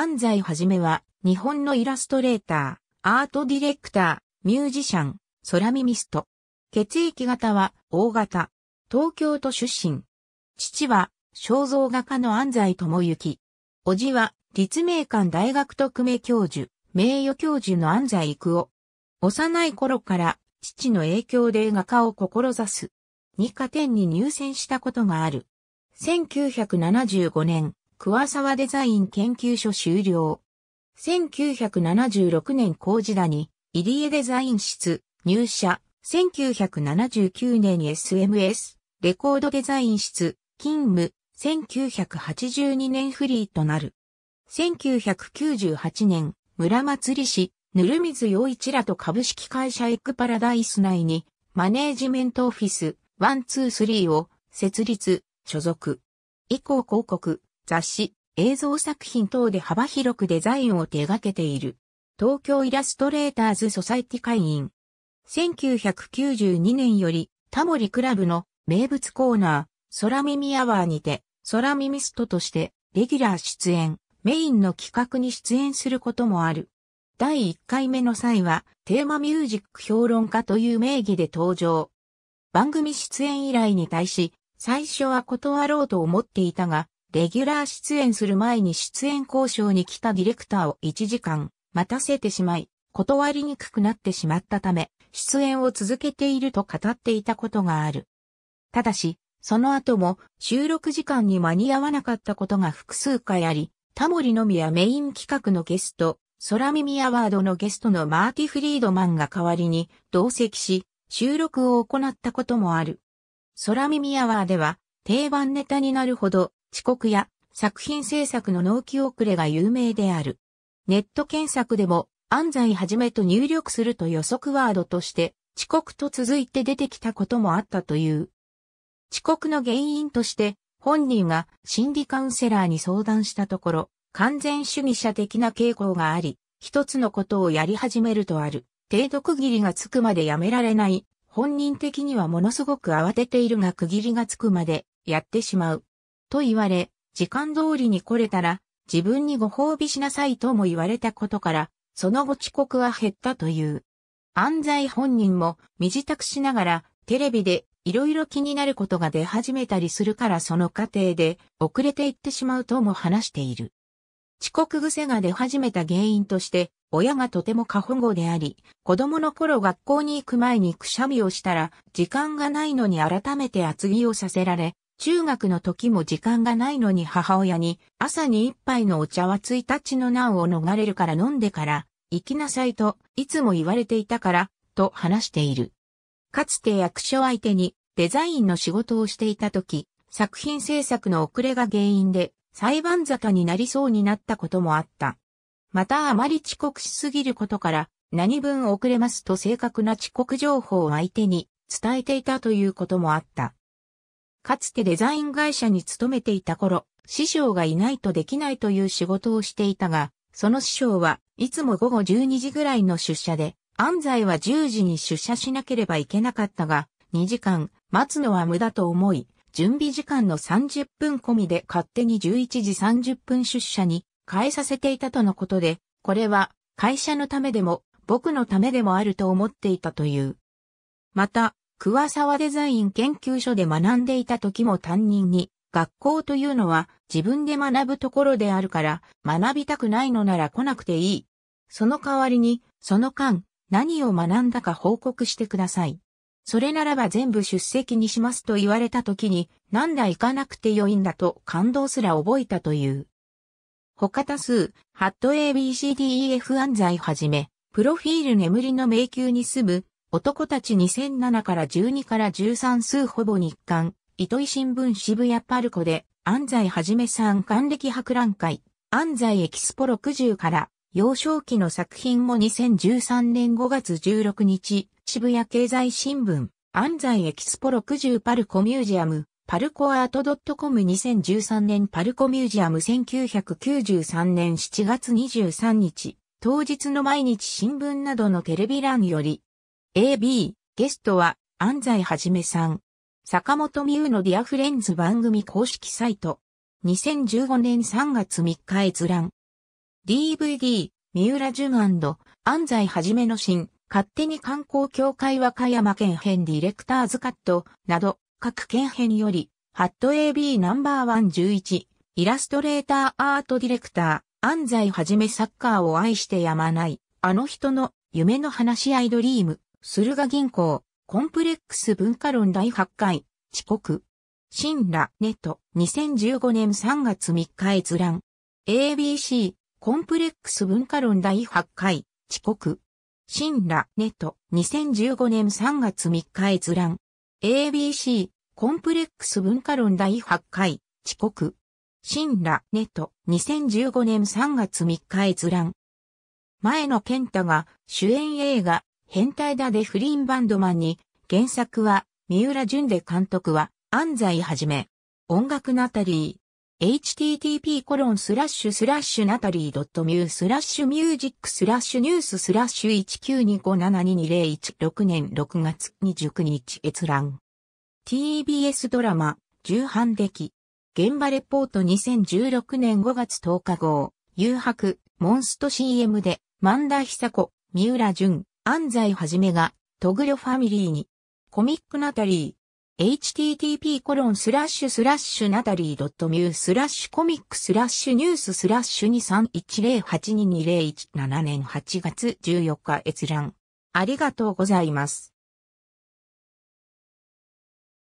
安西はじめは、日本のイラストレーター、アートディレクター、ミュージシャン、ソラミミスト。血液型は、大型。東京都出身。父は、肖像画家の安西智之。叔父は、立命館大学特命教授、名誉教授の安西育夫。幼い頃から、父の影響で画家を志す。二家展に入選したことがある。1975年、桑沢デザイン研究所終了。1976年工事だに、入江デザイン室、入社。1979年に SMS、レコードデザイン室、勤務。1982年フリーとなる。1998年、村祭り市、ぬるみず洋一らと株式会社エッグパラダイス内に、マネージメントオフィス、123を設立、所属。以降広告、雑誌、映像作品等で幅広くデザインを手掛けている。東京イラストレーターズソサイティ会員。1992年よりタモリクラブの名物コーナー、空耳アワーにて、空耳ストとしてレギュラー出演、メインの企画に出演することもある。第1回目の際は、テーマミュージック評論家という名義で登場。番組出演以来に対し、最初は断ろうと思っていたが、レギュラー出演する前に出演交渉に来たディレクターを1時間待たせてしまい、断りにくくなってしまったため、出演を続けていると語っていたことがある。ただし、その後も収録時間に間に合わなかったことが複数回あり、タモリのみやメイン企画のゲスト、空耳アワードのゲストのマーティ・フリードマンが代わりに同席し、収録を行ったこともある。空耳アワーでは定番ネタになるほど遅刻や作品制作の納期遅れが有名である。ネット検索でも安西はじめと入力すると予測ワードとして遅刻と続いて出てきたこともあったという。遅刻の原因として本人が心理カウンセラーに相談したところ、完全主義者的な傾向があり、一つのことをやり始めるとある、程度区切りがつくまでやめられない、本人的にはものすごく慌てているが区切りがつくまでやってしまう。と言われ、時間通りに来れたら、自分にご褒美しなさいとも言われたことから、その後遅刻は減ったという。安西本人も身支度しながらテレビでいろいろ気になることが出始めたりするからその過程で遅れていってしまうとも話している。遅刻癖が出始めた原因として親がとても過保護であり、子供の頃学校に行く前にくしゃみをしたら時間がないのに改めて厚着をさせられ、中学の時も時間がないのに母親に、朝に一杯のお茶は1日の難を逃れるから飲んでから、行きなさいと、いつも言われていたから、と話している。かつて役所相手にデザインの仕事をしていた時、作品制作の遅れが原因で裁判沙汰になりそうになったこともあった。またあまり遅刻しすぎることから、何分遅れますと正確な遅刻情報を相手に伝えていたということもあった。かつてデザイン会社に勤めていた頃、師匠がいないとできないという仕事をしていたが、その師匠はいつも午後12時ぐらいの出社で、安西は10時に出社しなければいけなかったが、2時間待つのは無駄と思い、準備時間の30分込みで勝手に11時30分出社に変えさせていたとのことで、これは会社のためでも僕のためでもあると思っていたという。また、桑沢デザイン研究所で学んでいた時も担任に、学校というのは自分で学ぶところであるから、学びたくないのなら来なくていい。その代わりに、その間、何を学んだか報告してください。それならば全部出席にしますと言われた時に、なんだ行かなくてよいんだと感動すら覚えたという。他多数、ハット ABCDEF 安在はじめ、プロフィール眠りの迷宮に住む男たち2007から12から13数ほぼ日刊、糸井新聞渋谷パルコで、安西はじめさん還暦博覧会、安西エキスポ60から、幼少期の作品も2013年5月16日、渋谷経済新聞、安西エキスポ60パルコミュージアム、パルコアート .com2013 年パルコミュージアム1993年7月23日、当日の毎日新聞などのテレビ欄より、AB、ゲストは、安西はじめさん。坂本美宇のディアフレンズ番組公式サイト。2015年3月3日閲覧。DVD、三浦ド安西はじめの新、勝手に観光協会和歌山県編ディレクターズカット、など、各県編より、ハット AB ナンバーワン1 1イラストレーターアートディレクター、安西はじめサッカーを愛してやまない、あの人の夢の話し合いドリーム。駿河銀行、コンプレックス文化論第8回、遅刻。新羅ネット、2015年3月3日閲覧。ABC、コンプレックス文化論第8回、遅刻。新羅ネット、2015年3月3日閲覧。ABC、コンプレックス文化論第8回、遅刻。新羅ネット、2015年3月3日閲覧。前野健太が主演映画変態だでフリーンバンドマンに、原作は、三浦淳で監督は、安西はじめ。音楽ナタリー。http コロンスラッシュスラッシュナタリー m ースラッシュミュージックスラッシュニューススラッシュ192572201 6年6月29日閲覧。TBS ドラマ、重版来。現場レポート2016年5月10日号、誘白、モンスト CM で、万田久子、三浦淳、安西はじめが、トグロファミリーに、コミックナタリー、http コロンスラッシュスラッシュナタリー .mu スラッシュコミックスラッシュニューススラッシュ2310822017年8月14日閲覧。ありがとうございます。